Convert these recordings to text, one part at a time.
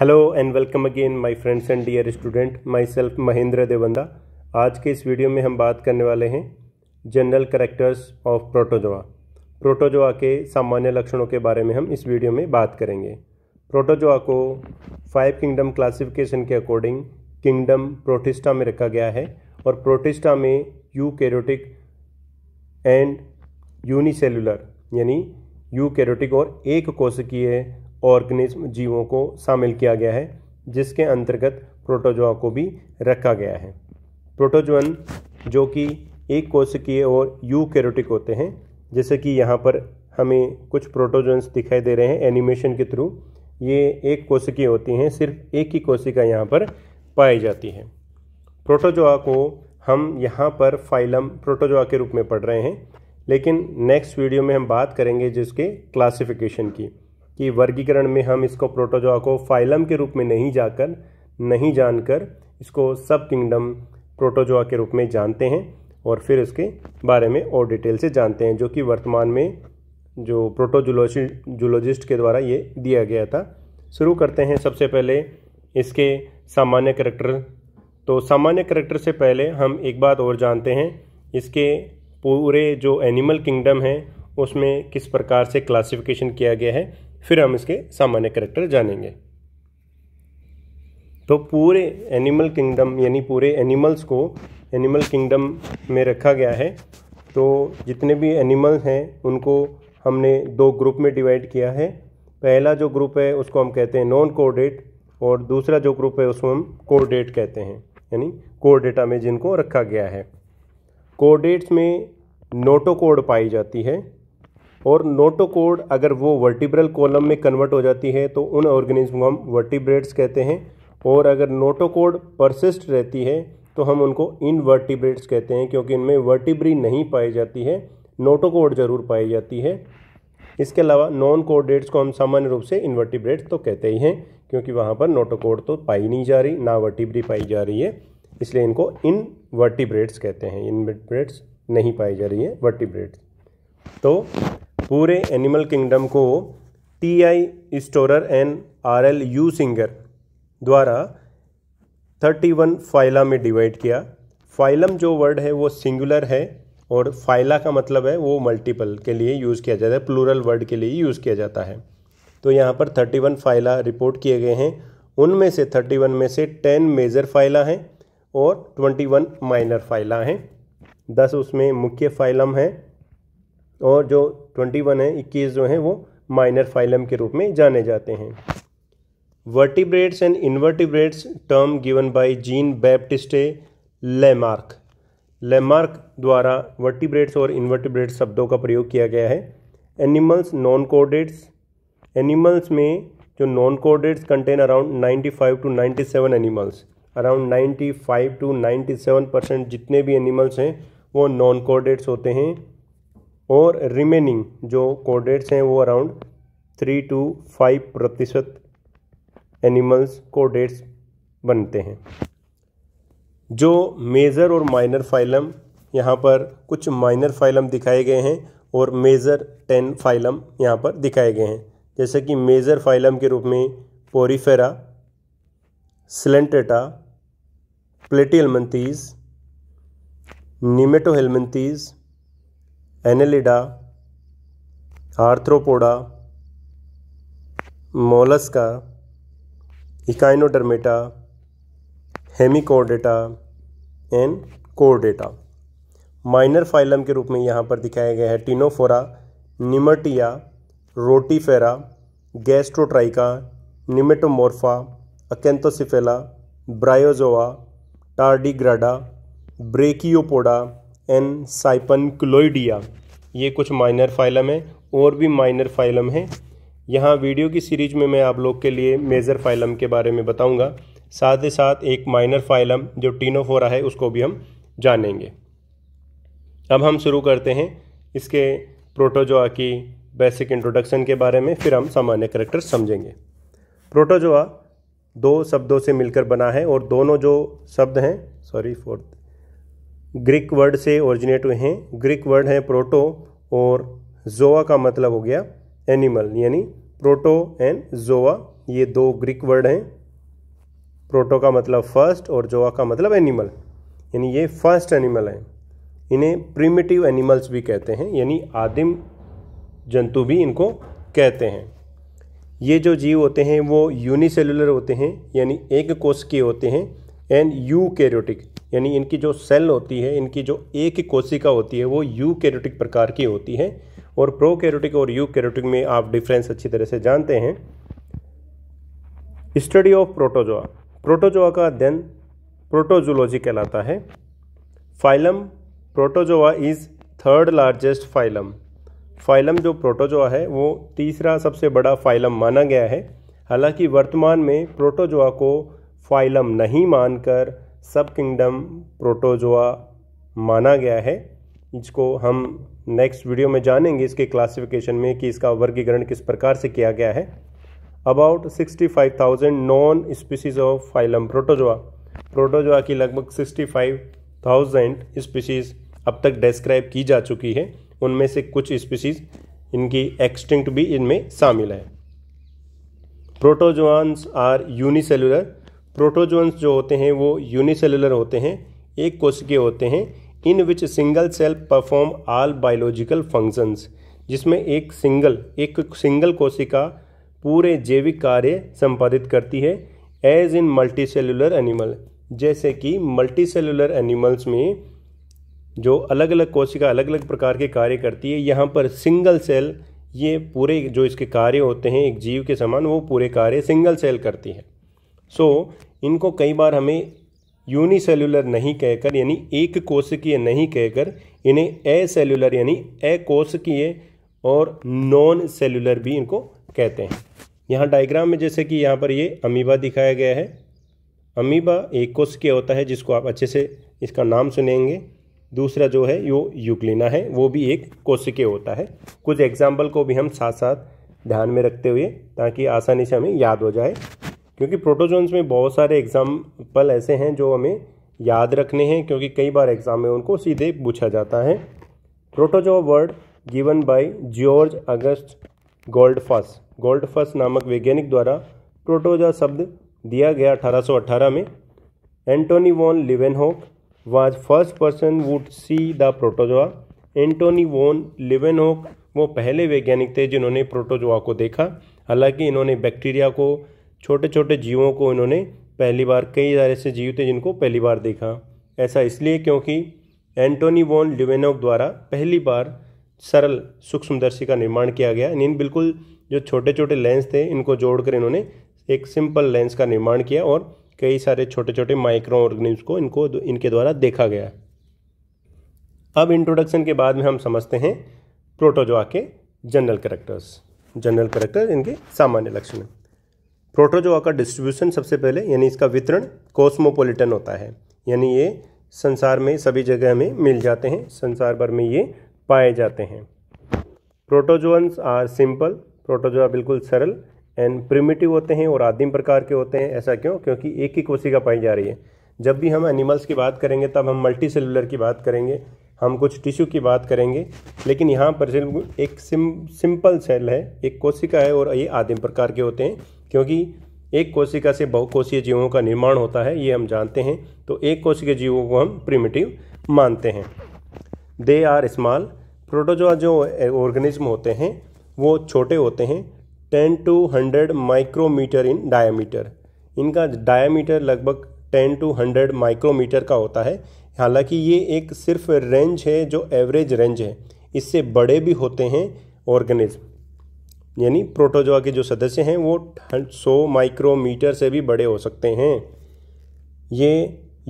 hello and welcome again my friends and dear student myself Mahendra Devanda आज के इस video में हम बात करने वाले हैं general characters of protozoa protozoa के सामान्य लक्षणों के बारे में हम इस वीडियो में बात करेंगे प्रोटोजोआ को फाइव किंगडम क्लासिफिकेशन के अकॉर्डिंग किंगडम प्रोटिस्टा में रखा गया है और प्रोटिस्टा में यू कैरोटिक एंड यूनिसेलुलर यानी यू कैरोटिक और एक कोशिकीय ऑर्गेनिज्म जीवों को शामिल किया गया है जिसके अंतर्गत प्रोटोजोआ को भी रखा गया है प्रोटोजोअन जो कि एक कोशिकीय और यू होते हैं जैसे कि यहाँ पर हमें कुछ प्रोटोजोन्स दिखाई दे रहे हैं एनिमेशन के थ्रू ये एक कोशिकीय होती हैं सिर्फ एक ही कोशिका यहाँ पर पाई जाती है प्रोटोजोआ को हम यहाँ पर फाइलम प्रोटोजोआ के रूप में पढ़ रहे हैं लेकिन नेक्स्ट वीडियो में हम बात करेंगे जिसके क्लासिफिकेशन की कि वर्गीकरण में हम इसको प्रोटोजोआ को फाइलम के रूप में नहीं जाकर नहीं जानकर इसको सब किंगडम प्रोटोजोआ के रूप में जानते हैं और फिर उसके बारे में और डिटेल से जानते हैं जो कि वर्तमान में जो प्रोटोजूलॉजी जूलॉजिस्ट के द्वारा ये दिया गया था शुरू करते हैं सबसे पहले इसके सामान्य करेक्टर तो सामान्य करेक्टर से पहले हम एक बात और जानते हैं इसके पूरे जो एनिमल किंगडम है उसमें किस प्रकार से क्लासिफिकेशन किया गया है फिर हम इसके सामान्य करेक्टर जानेंगे तो पूरे एनिमल किंगडम यानी पूरे एनिमल्स को एनिमल किंगडम में रखा गया है तो जितने भी एनिमल्स हैं उनको हमने दो ग्रुप में डिवाइड किया है पहला जो ग्रुप है उसको हम कहते हैं नॉन कोडेट और दूसरा जो ग्रुप है उसको हम कोडेट कहते हैं यानी कोर में जिनको रखा गया है कोडेट्स में नोटोकोड पाई जाती है और नोटोकोड अगर वो वर्टिब्रल कॉलम में कन्वर्ट हो जाती है तो उन ऑर्गेनिज्म को हम वर्टिब्रेट्स कहते हैं और अगर नोटोकोड परसिस्ट रहती है तो हम उनको इनवर्टिब्रेट्स कहते हैं क्योंकि इनमें वर्टिब्री नहीं पाई जाती है नोटोकोड जरूर पाई जाती है इसके अलावा नॉन कोडेट्स को हम सामान्य रूप से इनवर्टिब्रेट्स तो कहते ही हैं क्योंकि वहाँ पर नोटोकोड तो पाई नहीं जा रही ना वर्टिब्री पाई जा रही है इसलिए इनको इनवर्टिब्रेट्स कहते हैं इनवर्टिब्रेट्स नहीं पाई जा रही है वर्टिब्रेट्स तो पूरे एनिमल किंगडम को T I Storer and R L Usinger द्वारा थर्टी वन फाइला में डिवाइड किया फाइलम जो वर्ड है वो सिंगुलर है और फाइला का मतलब है वो मल्टीपल के लिए यूज़ किया जाता है प्लूरल वर्ड के लिए यूज़ किया जाता है तो यहाँ पर थर्टी वन फाइला रिपोर्ट किए गए हैं उनमें से थर्टी वन में से टेन मेजर फाइला हैं और ट्वेंटी वन माइनर फाइला हैं दस उसमें मुख्य फाइलम हैं और जो ट्वेंटी वन है इक्कीस जो हैं वो माइनर फाइलम के रूप में जाने जाते हैं vertebrates and invertebrates term given by Jean Baptiste Lamarck Lamarck द्वारा वर्टिब्रेट्स और इनवर्टिब्रेट्स शब्दों का प्रयोग किया गया है एनिमल्स नॉन कोडेट्स एनिमल्स में जो non chordates contain around 95 to 97 animals around 95 to 97 percent जितने भी एनिमल्स हैं वो नॉन कोडेट्स होते हैं और रिमेनिंग जो कोडेट्स हैं वो अराउंड थ्री टू फाइव प्रतिशत एनिमल्स कोडेट्स बनते हैं जो मेजर और माइनर फाइलम यहाँ पर कुछ माइनर फाइलम दिखाए गए हैं और मेजर टेन फाइलम यहाँ पर दिखाए गए हैं जैसे कि मेजर फाइलम के रूप में पोरीफेरा सिलेंटेटा निमेटो Nemathelminthes Annelida Arthropoda Mollusca Echinodermata Hemichordata and कोडेटा माइनर फाइलम के रूप में यहाँ पर दिखाया गया है टीनोफोरा निमटिया रोटीफेरा गैस्ट्रोट्राइका निमेटोमोर्फा अकेंतोसिफेला ब्रायोजोआ टार्डिग्राडा ब्रेकियोपोडा एन साइपनक्लोइडिया ये कुछ माइनर फाइलम है और भी माइनर फाइलम हैं यहाँ वीडियो की सीरीज में मैं आप लोग के लिए मेजर फाइलम के बारे में बताऊँगा साथ ही साथ एक माइनर फाइलम जो टीनोफोरा है उसको भी हम जानेंगे अब हम शुरू करते हैं इसके प्रोटोजोआ की बेसिक इंट्रोडक्शन के बारे में फिर हम सामान्य करेक्टर समझेंगे प्रोटोजोआ दो शब्दों से मिलकर बना है और दोनों जो शब्द हैं सॉरी फॉर ग्रीक वर्ड से ओरिजिनेट हुए हैं ग्रीक वर्ड हैं प्रोटो और जोआ का मतलब हो गया एनिमल यानी प्रोटो एंड जोआ ये दो ग्रीक वर्ड हैं प्रोटो का मतलब फर्स्ट और जोआ का मतलब एनिमल यानी ये फर्स्ट एनिमल हैं इन्हें प्रीमेटिव एनिमल्स भी कहते हैं यानी आदिम जंतु भी इनको कहते हैं ये जो जीव होते हैं वो यूनिसेलुलर होते हैं यानी एक कोश के होते हैं एंड यूकैरियोटिक यानी इनकी जो सेल होती है इनकी जो एक कोशिका होती है वो यू कैरोटिक प्रकार की होती है और प्रो कैरोटिक और यू कैरोटिक में आप डिफरेंस अच्छी तरह से जानते हैं स्टडी ऑफ प्रोटोजोआ प्रोटोजोआ का अध्ययन प्रोटोजोलॉजी कहलाता है phylum protozoa is third largest phylum phylum जो प्रोटोजोआ है वो तीसरा सबसे बड़ा फाइलम माना गया है हालांकि वर्तमान में प्रोटोजोआ को फाइलम नहीं मानकर सब किंगडम प्रोटोजोआ माना गया है इसको हम नेक्स्ट वीडियो में जानेंगे इसके क्लासिफिकेशन में कि इसका वर्गीकरण किस प्रकार से किया गया है about 65,000 known species of phylum protozoa protozoa की लगभग 65,000 स्पीसीज अब तक डिस्क्राइब की जा चुकी है उनमें से कुछ स्पीसीज इनकी एक्सटिंक्ट भी इनमें शामिल है प्रोटोजोआंस आर यूनिसेलुलर प्रोटोजोन्स जो होते हैं वो यूनिसेलुलर होते हैं एक कोशिकीय होते हैं in which single cell perform all biological functions जिसमें एक सिंगल एक सिंगल कोशिका पूरे जैविक कार्य संपादित करती है as in multicellular animal जैसे कि मल्टी सेलुलर एनिमल्स में जो अलग अलग कोशिका अलग अलग प्रकार के कार्य करती है यहाँ पर सिंगल सेल ये पूरे जो इसके कार्य होते हैं एक जीव के समान वो पूरे कार्य सिंगल सेल करती है सो so, इनको कई बार हमें यूनिसेल्युलर नहीं कहकर यानी एक कोशिकीय नहीं कहकर इन्हें सेलुलर यानी अकोशिकीय और नॉन सेलुलर भी इनको कहते हैं यहाँ डायग्राम में जैसे कि यहाँ पर ये अमीबा दिखाया गया है अमीबा एक कोशकीय होता है जिसको आप अच्छे से इसका नाम सुनेंगे दूसरा जो है यो युगलिना है वो भी एक कोशिकीय होता है कुछ एग्जाम्पल को भी हम साथ साथ ध्यान में रखते हुए ताकि आसानी से हमें याद हो जाए क्योंकि प्रोटोजोन्स में बहुत सारे एग्ज़ाम्पल ऐसे हैं जो हमें याद रखने हैं क्योंकि कई बार एग्ज़ाम में उनको सीधे पूछा जाता है protozoa word given by George August Goldfuss Goldfuss नामक वैज्ञानिक द्वारा प्रोटोजा शब्द दिया गया 1818 में Antonie van Leeuwenhoek was first person would see the protozoa Antonie van Leeuwenhoek वो पहले वैज्ञानिक थे जिन्होंने प्रोटोजोआ को देखा हालांकि इन्होंने बैक्टीरिया को छोटे छोटे जीवों को इन्होंने पहली बार कई सारे से जीव थे जिनको पहली बार देखा ऐसा इसलिए क्योंकि एंटोनी वॉन लिवेनोक द्वारा पहली बार सरल सूक्ष्मदर्शी का निर्माण किया गया इन बिल्कुल जो छोटे छोटे लेंस थे इनको जोड़कर इन्होंने एक सिंपल लेंस का निर्माण किया और कई सारे छोटे छोटे माइक्रो ऑर्गेनिम्स को इनको इनके द्वारा देखा गया अब इंट्रोडक्शन के बाद में हम समझते हैं प्रोटोजोआ के जनरल करेक्टर्स जनरल करेक्टर्स इनके सामान्य लक्षण हैं प्रोटोजोआ का डिस्ट्रीब्यूशन सबसे पहले यानी इसका वितरण कॉस्मोपोलिटन होता है यानी ये संसार में सभी जगह में मिल जाते हैं संसार भर में ये पाए जाते हैं प्रोटोजोअन्स आर सिंपल प्रोटोजोआ बिल्कुल सरल एंड प्रिमिटिव होते हैं और आदिम प्रकार के होते हैं ऐसा क्यों क्योंकि एक ही कोशिका पाई जा रही है जब भी हम एनिमल्स की बात करेंगे तब हम मल्टी सेलुलर की बात करेंगे हम कुछ टिश्यू की बात करेंगे लेकिन यहाँ पर एक सिम सिंपल सेल है एक कोशिका है और ये आदिम प्रकार के होते हैं क्योंकि एक कोशिका से बहुकोशीय जीवों का निर्माण होता है ये हम जानते हैं तो एक कोशिकीय जीवों को हम प्रिमिटिव मानते हैं दे आर स्मॉल प्रोटोजोआ जो ऑर्गेनिज्म होते हैं वो छोटे होते हैं ten to hundred micrometre in diameter इनका डायामीटर लगभग टेन टू हंड्रेड माइक्रोमीटर का होता है हालांकि ये एक सिर्फ रेंज है जो एवरेज रेंज है इससे बड़े भी होते हैं ऑर्गेनिज्म यानी प्रोटोजोआ के जो सदस्य हैं वो सौ माइक्रोमीटर से भी बड़े हो सकते हैं ये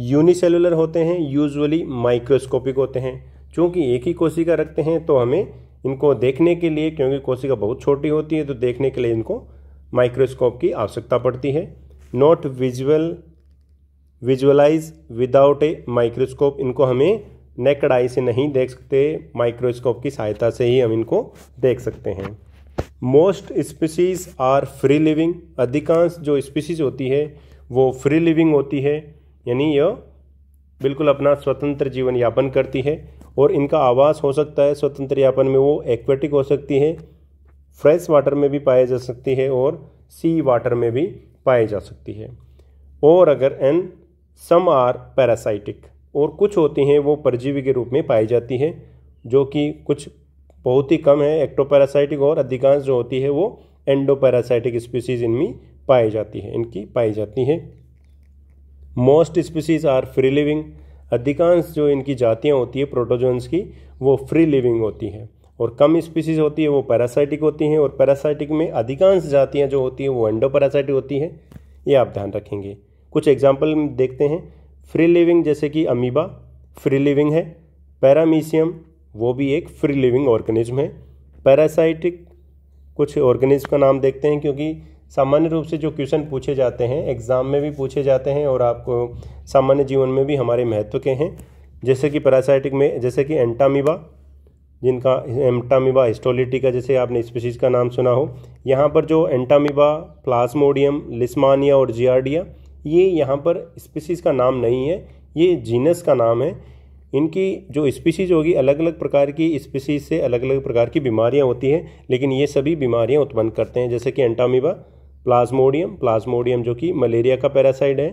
यूनिसेलुलर होते हैं यूजुअली माइक्रोस्कोपिक होते हैं चूँकि एक ही कोशिका रखते हैं तो हमें इनको देखने के लिए क्योंकि कोशिका बहुत छोटी होती है तो देखने के लिए इनको माइक्रोस्कोप की आवश्यकता पड़ती है not visual visualise without a microscope इनको हमें नेकड आई से नहीं देख सकते माइक्रोस्कोप की सहायता से ही हम इनको देख सकते हैं most species are free living अधिकांश जो स्पीसीज होती है वो फ्री लिविंग होती है यानी यह बिल्कुल अपना स्वतंत्र जीवन यापन करती है और इनका आवास हो सकता है स्वतंत्र यापन में वो एक्वेटिक हो सकती है फ्रेश वाटर में भी पाई जा सकती है और सी वाटर में भी पाई जा सकती है और अगर एन सम आर पैरासाइटिक और कुछ होती हैं वो परजीवी के रूप में पाई जाती हैं जो कि कुछ बहुत ही कम है एक्टोपैरासाइटिक और अधिकांश जो होती है वो एंडोपैरासाइटिक स्पीसीज इनमें पाई जाती है इनकी पाई जाती है most species are free living अधिकांश जो इनकी जातियाँ होती है प्रोटोजोन्स की वो फ्री लिविंग होती है और कम स्पीसीज होती है वो पैरासाइटिक होती हैं और पैरासाइटिक में अधिकांश जातियाँ जो होती हैं वो एंडोपैरासाइटिक होती हैं ये आप ध्यान रखेंगे कुछ एग्जाम्पल देखते हैं फ्री लिविंग जैसे कि अमीबा फ्री लिविंग है पैरामीशियम वो भी एक फ्री लिविंग ऑर्गेनिज्म है पैरासाइटिक कुछ ऑर्गेनिज्म का नाम देखते हैं क्योंकि सामान्य रूप से जो क्वेश्चन पूछे जाते हैं एग्ज़ाम में भी पूछे जाते हैं और आपको सामान्य जीवन में भी हमारे महत्व के हैं जैसे कि पैरासाइटिक में जैसे कि एंटामिबा जिनका एंटामिबा हिस्टोलिटिका जैसे आपने स्पीशीज़ का नाम सुना हो यहाँ पर जो एंटामिबा प्लास्मोडियम लिस्मानिया और जियार्डिया ये यहाँ पर स्पीशीज़ का नाम नहीं है ये जीनस का नाम है इनकी जो स्पीसीज होगी अलग अलग प्रकार की स्पीसीज से अलग अलग प्रकार की बीमारियां होती हैं लेकिन ये सभी बीमारियां उत्पन्न करते हैं जैसे कि एंटामीबा प्लाज्मोडियम प्लाज्मोडियम जो कि मलेरिया का पैरासाइड है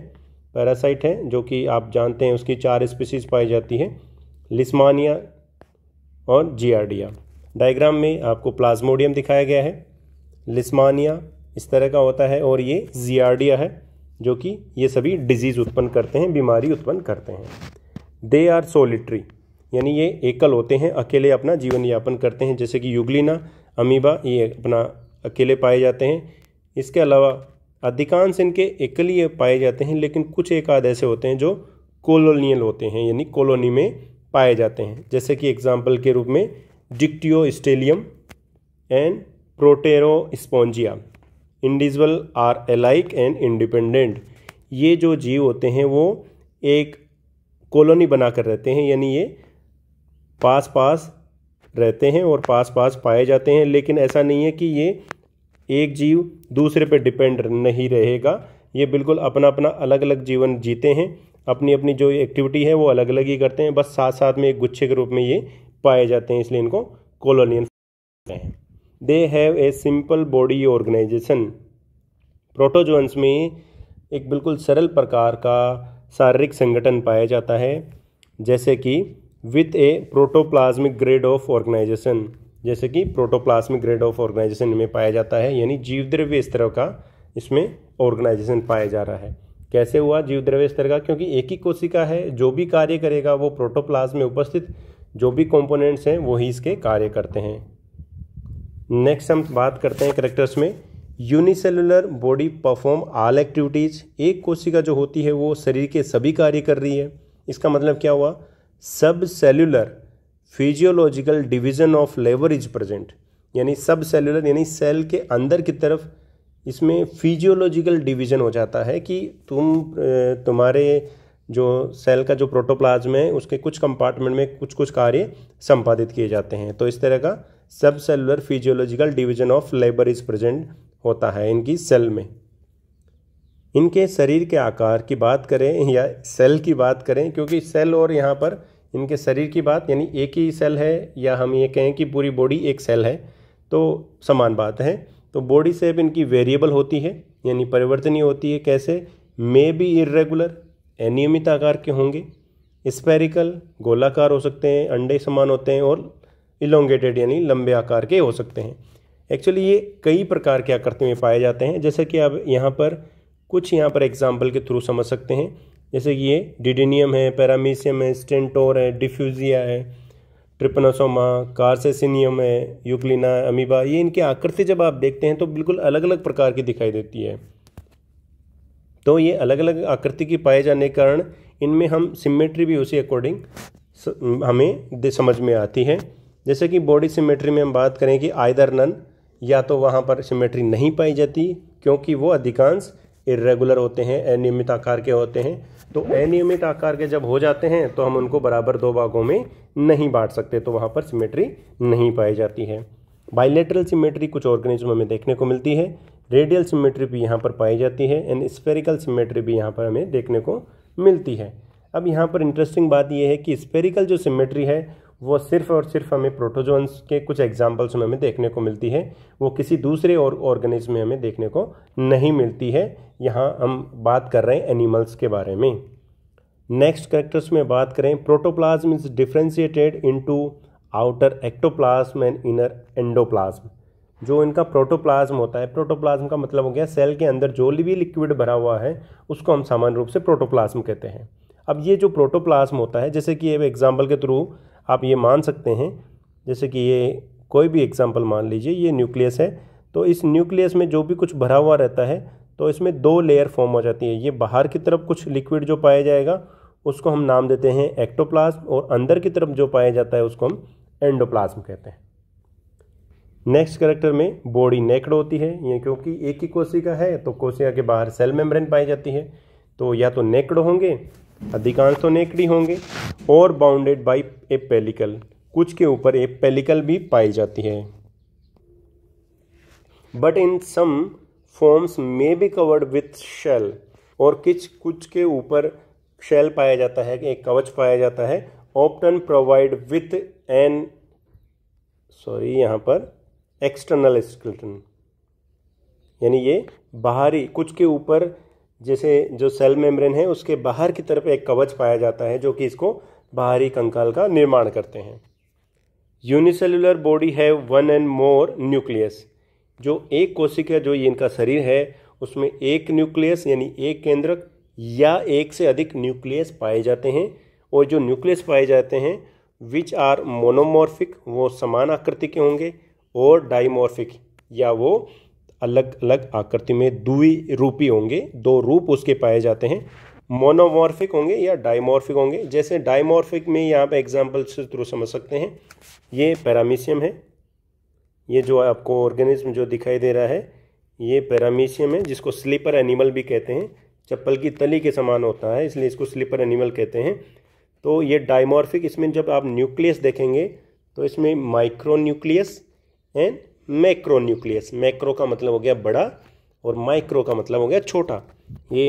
पैरासाइट है जो कि आप जानते हैं उसकी चार स्पीसीज पाई जाती है लिस्मानिया और जियाडिया डायग्राम में आपको प्लाज्मोडियम दिखाया गया है लिस्मानिया इस तरह का होता है और ये जियाडिया है जो कि ये सभी डिजीज़ उत्पन्न करते हैं बीमारी उत्पन्न करते हैं दे आर सोलिट्री यानी ये एकल होते हैं अकेले अपना जीवन यापन करते हैं जैसे कि युगलिना अमीबा ये अपना अकेले पाए जाते हैं इसके अलावा अधिकांश इनके एकल पाए जाते हैं लेकिन कुछ एक आध ऐसे होते हैं जो कॉलोनियल होते हैं यानी कॉलोनी में पाए जाते हैं जैसे कि एग्जाम्पल के रूप में Dictyostelium and Proterospongia individual are alike and independent ये जो जीव होते हैं वो एक कॉलोनी बनाकर रहते हैं यानी ये पास पास रहते हैं और पास पास पाए जाते हैं लेकिन ऐसा नहीं है कि ये एक जीव दूसरे पर डिपेंड नहीं रहेगा ये बिल्कुल अपना अपना अलग अलग जीवन जीते हैं अपनी अपनी जो एक्टिविटी है वो अलग अलग ही करते हैं बस साथ साथ में एक गुच्छे के रूप में ये पाए जाते हैं इसलिए इनको कॉलोनियन हैं they have a simple body organisation protozoans में एक बिल्कुल सरल प्रकार का शारीरिक संगठन पाया जाता है जैसे कि with a protoplasmic grade of organisation जैसे कि प्रोटोप्लाज्मिक ग्रेड ऑफ ऑर्गेनाइजेशन में पाया जाता है यानी जीवद्रव्य स्तर का इसमें ऑर्गेनाइजेशन पाया जा रहा है कैसे हुआ जीवद्रव्य स्तर का क्योंकि एक ही कोशिका है जो भी कार्य करेगा वो प्रोटोप्लाज्म में उपस्थित जो भी कंपोनेंट्स हैं वही इसके कार्य करते हैं नेक्स्ट हम बात करते हैं करेक्टर्स में unicellular body perform all activities एक कोशिका जो होती है वो शरीर के सभी कार्य कर रही है इसका मतलब क्या हुआ subcellular physiological division of labour is present यानी सब सेलुलर यानी सेल के अंदर की तरफ इसमें फिजियोलॉजिकल डिवीजन हो जाता है कि तुम तुम्हारे जो सेल का जो प्रोटोप्लाज्म है उसके कुछ कंपार्टमेंट में कुछ कुछ कार्य संपादित किए जाते हैं तो इस तरह का subcellular physiological division of labour is present होता है इनकी सेल में इनके शरीर के आकार की बात करें या सेल की बात करें क्योंकि सेल और यहाँ पर इनके शरीर की बात यानी एक ही सेल है या हम ये कहें कि पूरी बॉडी एक सेल है तो समान बात है तो बॉडी सेप इनकी वेरिएबल होती है यानी परिवर्तनीय होती है कैसे मे बी इरेगुलर अनियमित आकार के होंगे स्पेरिकल गोलाकार हो सकते हैं अंडे समान होते हैं और इलोंगेटेड यानी लंबे आकार के हो सकते हैं एक्चुअली ये कई प्रकार के आकृति में पाए जाते हैं जैसे कि आप यहाँ पर कुछ यहाँ पर एग्जाम्पल के थ्रू समझ सकते हैं जैसे कि ये डिडीनियम है पैरामीशियम है स्टेंटोर है डिफ्यूजिया है ट्रिपनासोमा कार्सेसिनियम है यूक्लिना अमीबा ये इनकी आकृति जब आप देखते हैं तो बिल्कुल अलग अलग प्रकार की दिखाई देती है तो ये अलग अलग आकृति की पाए जाने के कारण इनमें हम सिमेट्री भी उसी अकॉर्डिंग हमें समझ में आती है जैसे कि बॉडी सिमेट्री में हम बात करें कि आयदर नन या तो वहाँ पर सिमेट्री नहीं पाई जाती क्योंकि वो अधिकांश इरेगुलर होते हैं अनियमित आकार के होते हैं तो अनियमित आकार के जब हो जाते हैं तो हम उनको बराबर दो भागों में नहीं बांट सकते तो वहाँ पर सिमेट्री नहीं पाई जाती है बाइलेटरल सिमेट्री कुछ ऑर्गेनिज्म में देखने को मिलती है रेडियल सिमेट्री भी यहाँ पर पाई जाती है एंड स्पेरिकल सिमेट्री भी यहाँ पर हमें देखने को मिलती है अब यहाँ पर इंटरेस्टिंग बात यह है कि स्पेरिकल जो सिमेट्री है वो सिर्फ़ और सिर्फ हमें प्रोटोजोन्स के कुछ एग्जाम्पल्स में हमें देखने को मिलती है वो किसी दूसरे और ऑर्गेनिज्म में हमें देखने को नहीं मिलती है यहाँ हम बात कर रहे हैं एनिमल्स के बारे में नेक्स्ट करेक्टर्स में बात करें protoplasm is differentiated into outer ectoplasm and inner endoplasm जो इनका प्रोटोप्लाज्म होता है प्रोटोप्लाज्म का मतलब हो गया सेल के अंदर जो भी लिक्विड भरा हुआ है उसको हम सामान्य रूप से प्रोटोप्लाज्म कहते हैं अब ये जो प्रोटोप्लाज्म होता है जैसे कि एग्जाम्पल के थ्रू आप ये मान सकते हैं जैसे कि ये कोई भी एग्जाम्पल मान लीजिए ये न्यूक्लियस है तो इस न्यूक्लियस में जो भी कुछ भरा हुआ रहता है तो इसमें दो लेयर फॉर्म हो जाती है ये बाहर की तरफ कुछ लिक्विड जो पाया जाएगा उसको हम नाम देते हैं एक्टोप्लाज्म और अंदर की तरफ जो पाया जाता है उसको हम एंडोप्लाज्म कहते हैं नेक्स्ट करेक्टर में बॉडी नेकड होती है ये क्योंकि एक ही कोशिका है तो कोशिका के बाहर सेल मेम्ब्रेन पाई जाती है तो या तो नेकड होंगे अधिकांश तो नेकड ही होंगे और बाउंडेड बाई ए पेलिकल कुछ के ऊपर ए पेलिकल भी पाई जाती है but in some forms may be covered with shell और किच कुछ के ऊपर शेल पाया जाता है एक कवच पाया जाता है often provide with an sorry यहाँ पर एक्सटर्नल स्किल्टन यानी ये बाहरी कुछ के ऊपर जैसे जो सेल मेम्ब्रेन है उसके बाहर की तरफ एक कवच पाया जाता है जो कि इसको बाहरी कंकाल का निर्माण करते हैं यूनिसेलुलर बॉडी है वन एंड मोर न्यूक्लियस जो एक कोशिका जो इनका शरीर है उसमें एक न्यूक्लियस यानी एक केंद्रक या एक से अधिक न्यूक्लियस पाए जाते हैं और जो न्यूक्लियस पाए जाते हैं विच आर मोनोमोर्फिक वो समान आकृति के होंगे और डाइमोर्फिक या वो अलग अलग आकृति में दुई रूपी होंगे दो रूप उसके पाए जाते हैं मोनोमॉर्फिक होंगे या डायमॉर्फिक होंगे जैसे डायमॉर्फिक में ये आप एग्जाम्पल से थ्रू तो समझ सकते हैं ये पैरामीशियम है ये जो आपको ऑर्गेनिज्म जो दिखाई दे रहा है ये पैरामीशियम है जिसको स्लीपर एनिमल भी कहते हैं चप्पल की तली के समान होता है इसलिए इसको स्लीपर एनिमल कहते हैं तो ये डायमॉर्फिक इसमें जब आप न्यूक्लियस देखेंगे तो इसमें micronucleus and macronucleus macro का मतलब हो गया बड़ा और माइक्रो का मतलब हो गया छोटा ये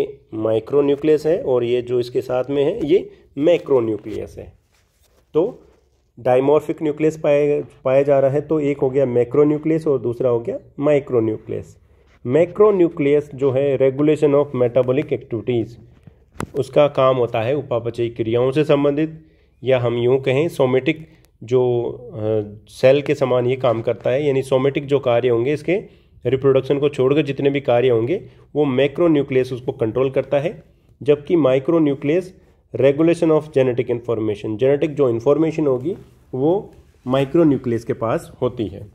माइक्रो न्यूक्लियस है और ये जो इसके साथ में है ये मैक्रो न्यूक्लियस है तो डाइमॉर्फिक न्यूक्लियस पाया पाया जा रहा है तो एक हो गया मैक्रो न्यूक्लियस और दूसरा हो गया माइक्रो न्यूक्लियस मैक्रो न्यूक्लियस जो है रेगुलेशन ऑफ मेटाबॉलिक एक्टिविटीज़ उसका काम होता है उपापचयी क्रियाओं से संबंधित या हम यूँ कहें सोमेटिक जो सेल के समान ये काम करता है यानी सोमेटिक जो कार्य होंगे इसके रिप्रोडक्शन को छोड़कर जितने भी कार्य होंगे वो मैक्रो न्यूक्लियस उसको कंट्रोल करता है जबकि micronucleus regulation of genetic information genetic जो इन्फॉर्मेशन होगी वो माइक्रो न्यूक्लियस के पास होती है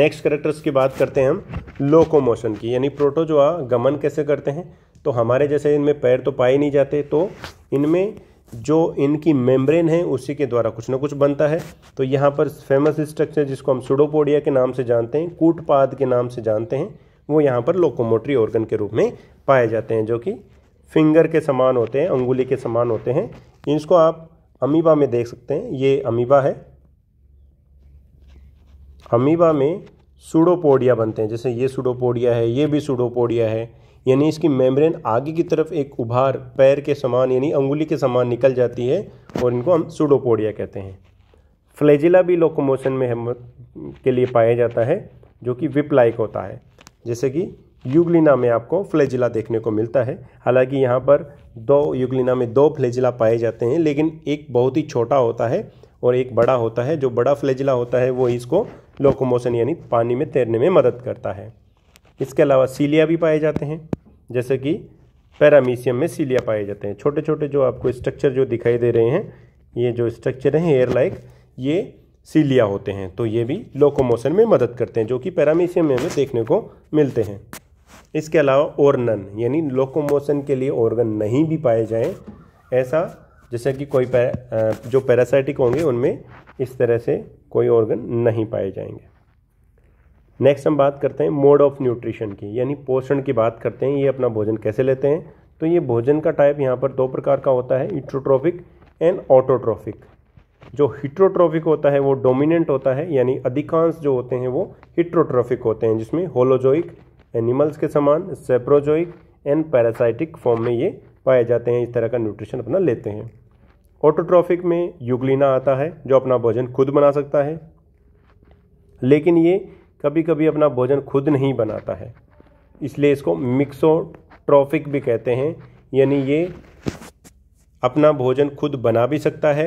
नेक्स्ट करेक्टर्स की बात करते हैं हम लोकोमोशन की यानी प्रोटोजोआ गमन कैसे करते हैं तो हमारे जैसे इनमें पैर तो पाए नहीं जाते तो इनमें जो इनकी मेम्ब्रेन है उसी के द्वारा कुछ ना कुछ बनता है तो यहाँ पर फेमस स्ट्रक्चर जिसको हम सुडोपोडिया के नाम से जानते हैं कूटपाद के नाम से जानते हैं वो यहाँ पर लोकोमोटरी ऑर्गन के रूप में पाए जाते हैं जो कि फिंगर के समान होते हैं अंगुली के समान होते हैं इसको आप अमीबा में देख सकते हैं ये अमीबा है अमीबा में सुडोपोडिया बनते हैं जैसे ये सुडोपोडिया है ये भी सुडोपोडिया है यानी इसकी मेम्ब्रेन आगे की तरफ एक उभार पैर के समान यानी अंगुली के समान निकल जाती है और इनको हम सुडोपोडिया कहते हैं फ्लेजिला भी लोकोमोशन में हम के लिए पाया जाता है जो कि विपलाइक होता है जैसे कि युगलिना में आपको फ्लैजिला देखने को मिलता है हालांकि यहाँ पर दो युगलिना में दो फ्लेजिला पाए जाते हैं लेकिन एक बहुत ही छोटा होता है और एक बड़ा होता है जो बड़ा फ्लेजिला होता है वो इसको लोकोमोशन यानी पानी में तैरने में मदद करता है इसके अलावा सीलिया भी पाए जाते हैं जैसे कि पैरामीशियम में सीलिया पाए जाते हैं छोटे छोटे जो आपको स्ट्रक्चर जो दिखाई दे रहे हैं ये जो स्ट्रक्चर हैं एयर लाइक ये सीलिया होते हैं तो ये भी लोकोमोशन में मदद करते हैं जो कि पैरामीशियम में हमें देखने को मिलते हैं इसके अलावा ऑर्नन यानी लोकोमोशन के लिए ऑर्गन नहीं भी पाए जाएँ ऐसा जैसे कि कोई पैरा, जो पैरासाइटिक होंगे उनमें इस तरह से कोई ऑर्गन नहीं पाए जाएंगे नेक्स्ट हम बात करते हैं मोड ऑफ न्यूट्रिशन की यानी पोषण की बात करते हैं ये अपना भोजन कैसे लेते हैं तो ये भोजन का टाइप यहाँ पर दो प्रकार का होता है इट्रोट्रॉफिक एंड ऑटोट्रॉफिक जो हिट्रोट्रॉफिक होता है वो डोमिनेंट होता है यानी अधिकांश जो होते हैं वो हिट्रोट्रॉफिक होते हैं जिसमें होलोजोइक एनिमल्स के समान सेप्रोजोइक एंड पैरासाइटिक फॉर्म में ये पाए जाते हैं इस तरह का न्यूट्रिशन अपना लेते हैं ऑटोट्रॉफिक में युगलिना आता है जो अपना भोजन खुद बना सकता है लेकिन ये कभी कभी अपना भोजन खुद नहीं बनाता है इसलिए इसको मिक्सोट्रॉफिक भी कहते हैं यानी ये अपना भोजन खुद बना भी सकता है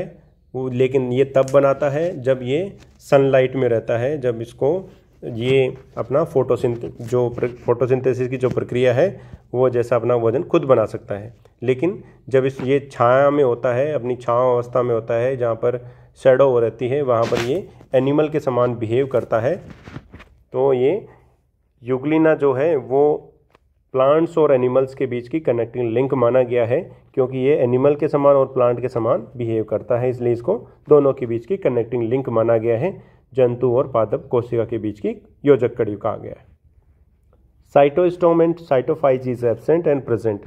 वो लेकिन ये तब बनाता है जब ये सनलाइट में रहता है जब इसको ये अपना फोटोसिंथ जो फोटोसिंथेसिस की जो प्रक्रिया है वो जैसा अपना भोजन खुद बना सकता है लेकिन जब इस ये छाया में होता है अपनी छाँव अवस्था में होता है जहाँ पर शेडो रहती है वहाँ पर ये एनिमल के समान बिहेव करता है तो ये युगलिना जो है वो प्लांट्स और एनिमल्स के बीच की कनेक्टिंग लिंक माना गया है क्योंकि ये एनिमल के समान और प्लांट के समान बिहेव करता है इसलिए इसको दोनों के बीच की कनेक्टिंग लिंक माना गया है जंतु और पादप कोशिका के बीच की योजक कड़ी कहा गया है cytostome and cytopyge is absent and present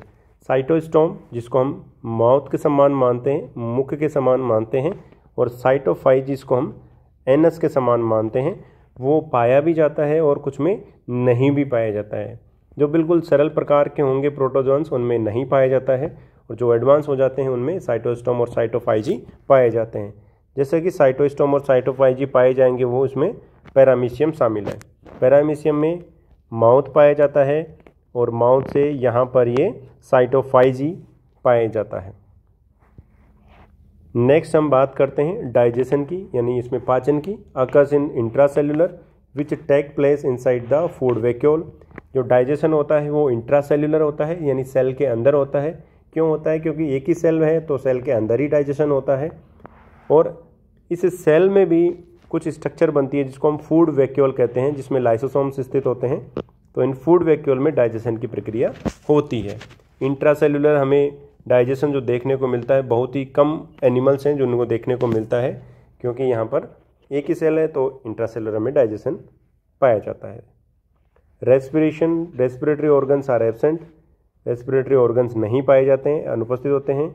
cytostome जिसको हम माउथ के समान मानते हैं मुख के समान मानते हैं और साइटोफाइज जिसको हम एनस के समान मानते हैं वो पाया भी जाता है और कुछ में नहीं भी पाया जाता है जो बिल्कुल सरल प्रकार के होंगे प्रोटोजोन्स उनमें नहीं पाया जाता है और जो एडवांस हो जाते हैं उनमें साइटोस्टोम और साइटोफाइजी पाए जाते हैं जैसे कि साइटोस्टोम और साइटोफाइजी पाए जाएंगे वो उसमें पैरामीशियम शामिल है पैरामीशियम में माउथ पाया जाता है और माउथ से यहाँ पर ये साइटोफाइजी पाया जाता है नेक्स्ट हम बात करते हैं डाइजेशन की यानी इसमें पाचन की occurs in intracellular which take place inside the food vacuole जो डाइजेशन होता है वो सेल्युलर होता है यानी सेल के अंदर होता है क्यों होता है क्योंकि एक ही सेल है तो सेल के अंदर ही डाइजेशन होता है और इस सेल में भी कुछ स्ट्रक्चर बनती है जिसको हम फूड वैक्यूल कहते हैं जिसमें लाइसोसोम्स स्थित होते हैं तो इन फूड वैक्यूल में डाइजेशन की प्रक्रिया होती है इंट्रासेलुलर हमें डाइजेशन जो देखने को मिलता है बहुत ही कम एनिमल्स हैं जो उनको देखने को मिलता है क्योंकि यहाँ पर एक ही सेल है तो सेलर में डाइजेशन पाया जाता है respiration respiratory organs are absent respiratory organs नहीं पाए जाते हैं अनुपस्थित होते हैं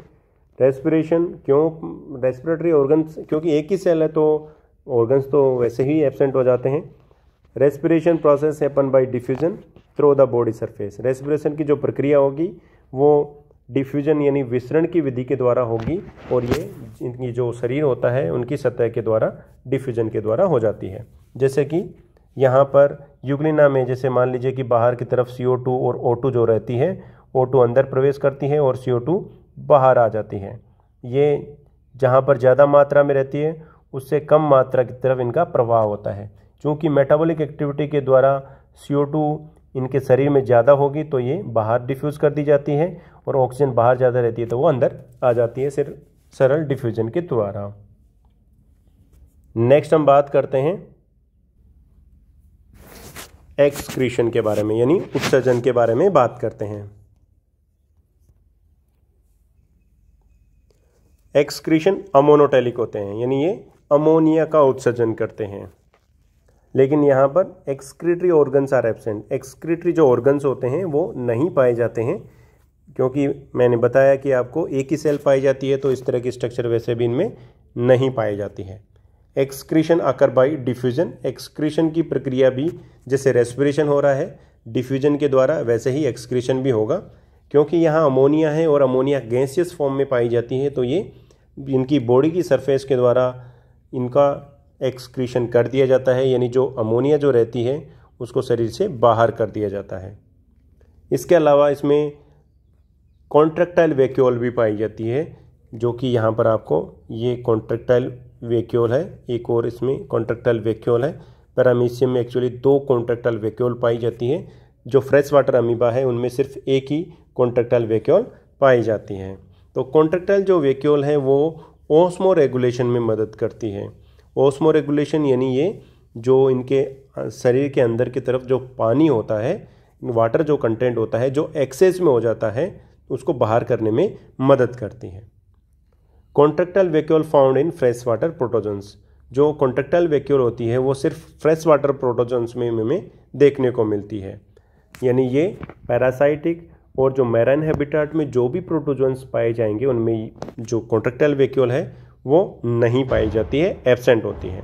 रेस्पिरेशन क्यों रेस्पिरेटरी ऑर्गन्स क्योंकि एक ही सेल है तो ऑर्गन्स तो वैसे ही एबसेंट हो जाते हैं respiration process happen by diffusion through the body surface respiration की जो प्रक्रिया होगी वो डिफ्यूजन यानी विसरण की विधि के द्वारा होगी और ये इनकी जो शरीर होता है उनकी सतह के द्वारा डिफ्यूजन के द्वारा हो जाती है जैसे कि यहाँ पर युगलिना में जैसे मान लीजिए कि बाहर की तरफ सी और ओ जो रहती है ओ अंदर प्रवेश करती है और सी बाहर आ जाती है ये जहाँ पर ज़्यादा मात्रा में रहती है उससे कम मात्रा की तरफ इनका प्रवाह होता है क्योंकि मेटाबॉलिक एक्टिविटी के द्वारा सी इनके शरीर में ज़्यादा होगी तो ये बाहर डिफ्यूज़ कर दी जाती है और ऑक्सीजन बाहर ज़्यादा रहती है तो वो अंदर आ जाती है सिर्फ सरल डिफ्यूज़न के द्वारा नेक्स्ट हम बात करते हैं एक्सक्रीशन के बारे में यानी उत्सर्जन के बारे में बात करते हैं एक्सक्रीशन अमोनोटेलिक होते हैं यानी ये अमोनिया का उत्सर्जन करते हैं लेकिन यहाँ पर excretory organs are absent excretory जो ऑर्गन्स होते हैं वो नहीं पाए जाते हैं क्योंकि मैंने बताया कि आपको एक ही सेल पाई जाती है तो इस तरह की स्ट्रक्चर वैसे भी इनमें नहीं पाई जाती है एक्सक्रीशन आकर बाई डिफ्यूजन एक्सक्रीशन की प्रक्रिया भी जैसे रेस्पिरेशन हो रहा है डिफ्यूजन के द्वारा वैसे ही एक्सक्रीशन भी होगा क्योंकि यहाँ अमोनिया है और अमोनिया गैसियस फॉर्म में पाई जाती है तो ये इनकी बॉडी की सरफेस के द्वारा इनका एक्सक्रीशन कर दिया जाता है यानी जो अमोनिया जो रहती है उसको शरीर से बाहर कर दिया जाता है इसके अलावा इसमें कॉन्ट्रेक्टाइल वेक्यूल भी पाई जाती है जो कि यहाँ पर आपको ये कॉन्ट्रेक्टाइल वेक्यूल है एक और इसमें कॉन्ट्रेक्टाइल वेक्यूल है पैरामीशियम में एक्चुअली दो कॉन्ट्रेक्टाइल वेक्यूल पाई जाती है जो फ्रेश वाटर अमीबा है उनमें सिर्फ एक ही कॉन्ट्रेक्टाइल वेक्यूल पाई जाती है तो कॉन्ट्रेक्टाइल जो वेक्यूल है वो ओस्मो रेगुलेशन में मदद करती है ओस्मो रेगुलेशन यानी ये जो इनके शरीर के अंदर की तरफ जो पानी होता है वाटर जो कंटेंट होता है जो एक्सेस में हो जाता है उसको बाहर करने में मदद करती है contractile vacuole found in fresh water protozoans जो कॉन्ट्रेक्टल वेक्यूल होती है वो सिर्फ फ्रेश वाटर प्रोटोजन्स में में देखने को मिलती है यानी ये पैरासाइटिक और जो मैरन हैबिटाट में जो भी प्रोटोजेंस पाए जाएंगे उनमें जो कॉन्ट्रेक्टल वेक्यूल है वो नहीं पाई जाती है एबसेंट होती है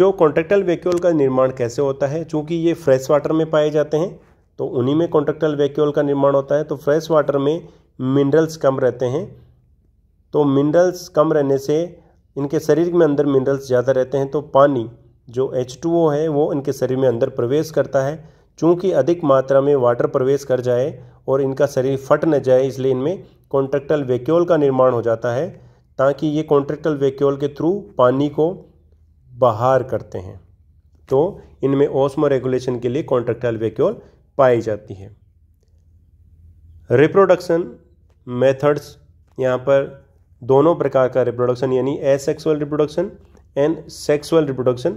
जो कॉन्ट्रेक्टल वैक्यूल का निर्माण कैसे होता है चूँकि ये फ्रेश वाटर में पाए जाते हैं तो उन्हीं में कॉन्ट्रेक्टल वैक्यूल का निर्माण होता है तो फ्रेश वाटर में मिनरल्स कम रहते हैं तो मिनरल्स कम रहने से इनके शरीर में अंदर मिनरल्स ज़्यादा रहते हैं तो पानी जो एच है वो इनके शरीर में अंदर प्रवेश करता है चूँकि अधिक मात्रा में वाटर प्रवेश कर जाए और इनका शरीर फट न जाए इसलिए इनमें कॉन्ट्रेक्टल वैक्यूल का निर्माण हो जाता है ताकि ये कॉन्ट्रेक्टल वेक्यूल के थ्रू पानी को बाहर करते हैं तो इनमें ओस्मो रेगुलेशन के लिए कॉन्ट्रेक्टल वेक्यूल पाई जाती है रिप्रोडक्शन मेथड्स यहाँ पर दोनों प्रकार का रिप्रोडक्शन यानी asexual reproduction and sexual reproduction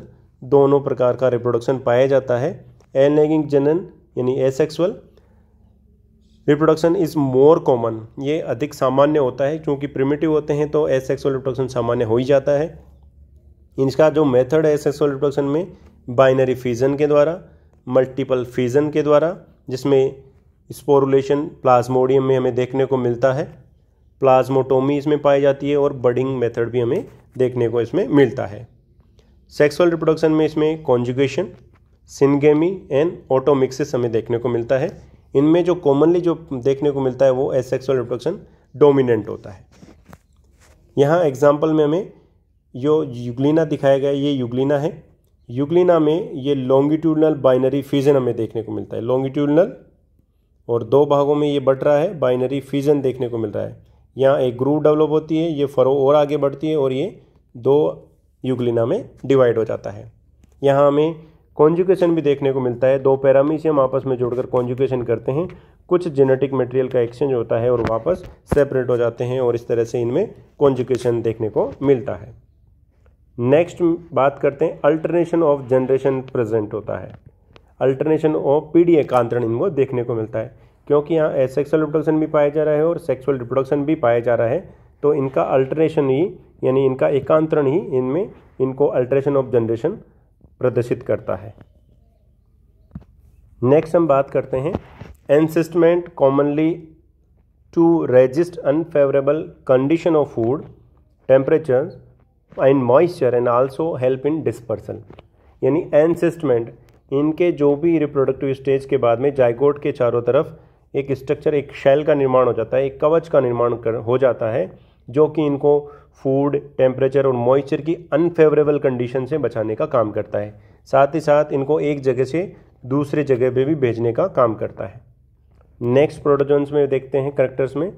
दोनों प्रकार का रिप्रोडक्शन पाया जाता है एनेगिंग जनन यानी asexual reproduction is more common ये अधिक सामान्य होता है क्योंकि प्रिमेटिव होते हैं तो एसेक्सुअल रिप्रोडक्शन सामान्य हो ही जाता है इनका जो मेथड है एसेक्सुअल रिप्रोडक्शन में बाइनरी फ्यूज़न के द्वारा मल्टीपल फ्यूज़न के द्वारा जिसमें स्पोरुलेशन प्लाज्मोडियम में हमें देखने को मिलता है प्लाज्मोटोमी इसमें पाई जाती है और बडिंग मेथड भी हमें देखने को इसमें मिलता है सेक्सुअल रिप्रोडक्शन में इसमें कॉन्जुगेशन सिनगेमी एंड ऑटोमिक्सिस हमें देखने को मिलता है इनमें जो कॉमनली जो देखने को मिलता है वो एसेक्सुअल रिप्रोडक्शन डोमिनेंट होता है यहाँ एग्जाम्पल में हमें जो युगलिना दिखाया गया ये युगलिना है युगलिना में ये लॉन्गिट्यूडनल बाइनरी फ्यूजन हमें देखने को मिलता है लॉन्गिट्यूडनल और दो भागों में ये बढ़ रहा है बाइनरी फ्यूजन देखने को मिल रहा है यहाँ एक ग्रूव डेवलप होती है ये फरो और आगे बढ़ती है और ये दो युगलिना में डिवाइड हो जाता है यहाँ हमें कॉन्जुकेशन भी देखने को मिलता है दो पैरामीशियम आपस में जोड़कर कॉन्जुकेशन करते हैं कुछ जेनेटिक मटेरियल का एक्सचेंज होता है और वापस सेपरेट हो जाते हैं और इस तरह से इनमें कॉन्जुकेशन देखने को मिलता है नेक्स्ट बात करते हैं अल्टरनेशन ऑफ जनरेशन प्रेजेंट होता है अल्टरनेशन ऑफ डी एकांतरण इनको देखने को मिलता है क्योंकि यहाँ एसेक्सुअल रिप्रोडक्शन भी पाया जा रहा है और सेक्सुअल रिप्रोडक्शन भी पाया जा रहा है तो इनका अल्टरनेशन ही यानी इनका एकांतरण ही इनमें इनको अल्टरेशन ऑफ जनरेशन प्रदर्शित करता है नेक्स्ट हम बात करते हैं encystment commonly to resist unfavourable condition of food temperature and moisture and also help in dispersal यानी एनसिस्टमेंट इनके जो भी रिप्रोडक्टिव स्टेज के बाद में जाइगोट के चारों तरफ एक स्ट्रक्चर एक शैल का निर्माण हो जाता है एक कवच का निर्माण कर हो जाता है जो कि इनको फूड टेम्परेचर और मॉइस्चर की अनफेवरेबल कंडीशन से बचाने का काम करता है साथ ही साथ इनको एक जगह से दूसरे जगह पे भी भेजने का काम करता है नेक्स्ट प्रोटोजोन्स में देखते हैं करेक्टर्स में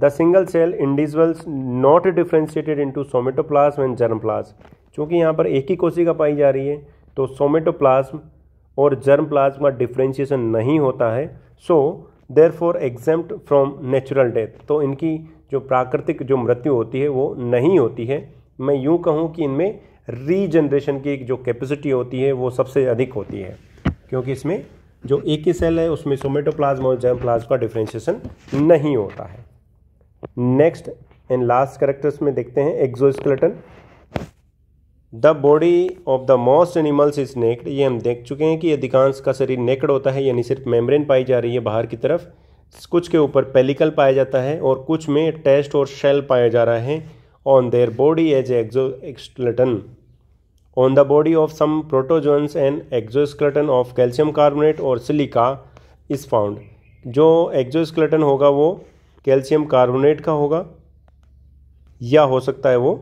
the single cell individuals not differentiated into somatoplasm and germplasm चूँकि यहाँ पर एक ही कोशिका पाई जा रही है तो सोमेटोप्लाज्म और जर्म प्लाज्म का डिफ्रेंशिएशन नहीं होता है so therefore exempt from natural death तो इनकी जो प्राकृतिक जो मृत्यु होती है वो नहीं होती है मैं यूँ कहूँ कि इनमें रीजनरेशन की जो कैपेसिटी होती है वो सबसे अधिक होती है क्योंकि इसमें जो एक ही सेल है उसमें सोमेटोप्लाज्म और जर्मप्लाज्म का डिफ्रेंशिएशन नहीं होता है नेक्स्ट एंड लास्ट करेक्टर्स में देखते हैं exoskeleton the body of the most animals is naked ये हम देख चुके हैं कि अधिकांश का शरीर नेकड होता है यानी सिर्फ मेम्ब्रेन पाई जा रही है बाहर की तरफ कुछ के ऊपर पेलिकल पाया जाता है और कुछ में टेस्ट और शेल पाया जा रहा है on their body as exoskeleton on the body of some protozoans and exoskeleton of calcium carbonate और सिलिका इज फाउंड जो एक्जोस्केलेटन होगा वो कैल्शियम कार्बोनेट का होगा या हो सकता है वो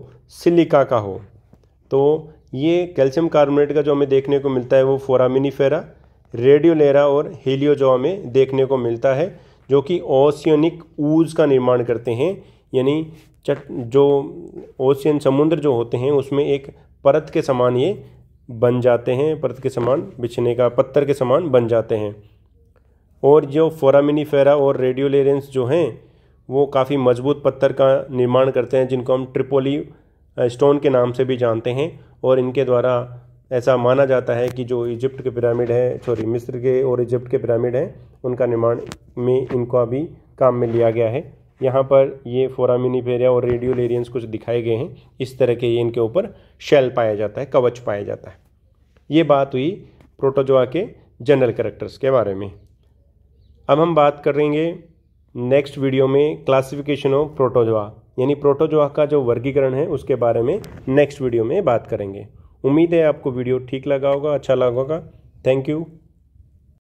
सिलिका का हो तो ये कैल्शियम कार्बोनेट का जो हमें देखने को मिलता है वो फोरामिनीफेरा रेडियोलेरा और जो हमें देखने को मिलता है जो कि ओसियनिक ऊज का निर्माण करते हैं यानी चट जो ओशियन समुद्र जो होते हैं उसमें एक परत के समान ये बन जाते हैं परत के समान बिछने का पत्थर के समान बन जाते हैं और जो फोरामिनीफेरा और रेडियोलेरेंस जो हैं वो काफ़ी मजबूत पत्थर का निर्माण करते हैं जिनको हम ट्रिपोली स्टोन के नाम से भी जानते हैं और इनके द्वारा ऐसा माना जाता है कि जो इजिप्ट के पिरामिड हैं सॉरी मिस्र के और इजिप्ट के पिरामिड हैं उनका निर्माण में इनको अभी काम में लिया गया है यहाँ पर ये फोरामिनीफेरिया और रेडियोलेरियंस कुछ दिखाए गए हैं इस तरह के ये इनके ऊपर शेल पाया जाता है कवच पाया जाता है ये बात हुई प्रोटोजोआ के जनरल करेक्टर्स के बारे में अब हम बात करेंगे नेक्स्ट वीडियो में क्लासिफिकेशन ऑफ प्रोटोजोआ यानी प्रोटोजोआ का जो वर्गीकरण है उसके बारे में नेक्स्ट वीडियो में बात करेंगे उम्मीद है आपको वीडियो ठीक लगा होगा अच्छा लगा होगा थैंक यू